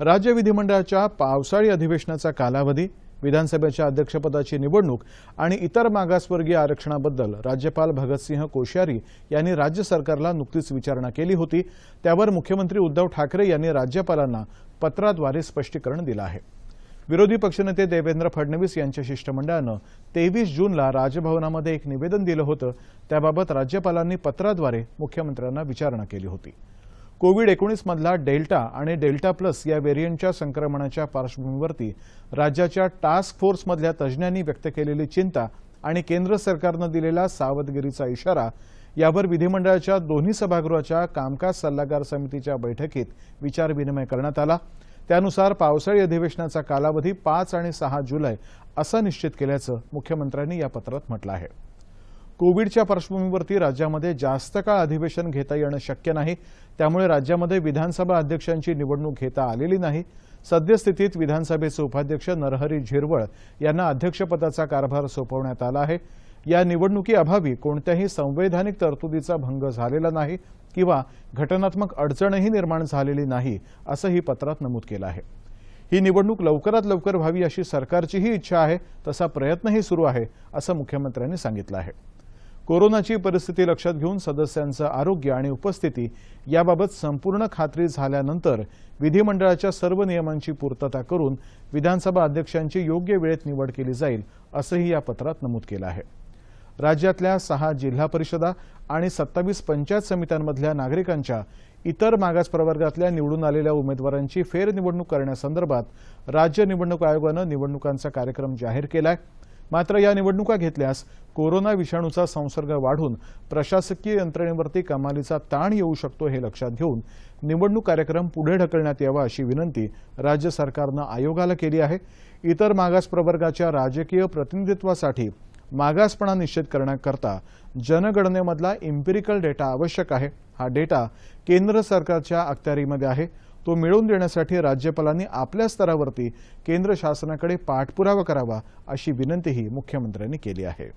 राज्य विधिमंडळाच्या पावसाळी अधिवेशनाचा कालावधी विधानसभेच्या अध्यक्षपदाची निवडणूक आणि इतर मागासवर्गीय आरक्षणाबद्दल राज्यपाल भगतसिंह कोश्यारी यांनी राज्य सरकारला नुकतीच विचारणा केली होती त्यावर मुख्यमंत्री उद्धव ठाकरे यांनी राज्यपालांना पत्राद्वारे स्पष्टीकरण दिलं आहे विरोधी पक्षनेते देवेंद्र फडणवीस यांच्या शिष्टमंडळानं तेवीस जूनला राजभवनामध्ये एक निवेदन दिलं होतं त्याबाबत राज्यपालांनी पत्राद्वारे मुख्यमंत्र्यांना विचारणा केली होती कोविड एकोणीसमधला डेल्टा आणि डेल्टा प्लस या व्हेरियंटच्या संक्रमणाच्या पार्श्वभूमीवरती राज्याच्या टास्क फोर्समधल्या तज्ज्ञांनी व्यक्त केलेली चिंता आणि केंद्र सरकारनं दिलेला सावधगिरीचा इशारा यावर विधिमंडळाच्या दोन्ही सभागृहाच्या कामकाज सल्लागार समितीच्या बैठकीत विचारविनिमय करण्यात आला त्यानुसार पावसाळी अधिवेशनाचा कालावधी पाच आणि सहा जुलै असं निश्चित केल्याचं मुख्यमंत्र्यांनी या पत्रात म्हटलं आहे कोविडच्या पार्श्वभूमीवरती राज्यामध्ये जास्त काळ अधिवेशन घेता येणं शक्य नाही त्यामुळे राज्यामध्ये विधानसभा अध्यक्षांची निवडणूक घेता आलेली नाही सद्यस्थितीत विधानसभेचे उपाध्यक्ष नरहरी झिरवळ यांना अध्यक्षपदाचा कारभार सोपवण्यात आला आहे या निवडणुकीअभावी कोणत्याही संवैधानिक तरतुदीचा भंग झालेला नाही किंवा घटनात्मक अडचणही निर्माण झालेली नाही असंही पत्रात नमूद केलं आहे ही निवडणूक लवकरात लवकर व्हावी अशी सरकारचीही इच्छा आहे तसा प्रयत्नही सुरू आहे असं मुख्यमंत्र्यांनी सांगितलं आहे कोरोनाची परिस्थिती लक्षात घेऊन सदस्यांचं आरोग्य आणि उपस्थिती याबाबत संपूर्ण खात्री झाल्यानंतर विधिमंडळाच्या सर्व नियमांची पूर्तता करून विधानसभा अध्यक्षांची योग्य वेळेत निवड केली जाईल असंही या पत्रात नमूद केलं आहे राज्यातल्या सहा जिल्हा परिषदा आणि सत्तावीस पंचायत समित्यांमधल्या नागरिकांच्या इतर मागास प्रवर्गातल्या निवडून आलेल्या उमेदवारांची फेरनिवडणूक करण्यासंदर्भात राज्य निवडणूक आयोगानं निवडणुकांचा कार्यक्रम जाहीर केला आहे मात्र या निवडणुका घेतल्यास कोरोना विषाणूचा संसर्ग वाढून प्रशासकीय यंत्रणेवरती कमालीचा ताण येऊ शकतो हे लक्षात घेऊन निवडणूक कार्यक्रम पुढे ढकलण्यात यावा अशी विनंती राज्य सरकारनं आयोगाला केली आहे इतर मागास प्रवर्गाच्या राजकीय प्रतिनिधित्वासाठी मागासपणा निश्चित करण्याकरता जनगणनेमधला इम्पिरिकल डेटा आवश्यक आहे हा डेटा केंद्र सरकारच्या अखत्यारीमध्ये आहे तो मिळवून देण्यासाठी राज्यपालांनी आपल्या स्तरावरती केंद्र शासनाकडे पाठपुरावा करावा अशी विनंतीही मुख्यमंत्र्यांनी केली आहे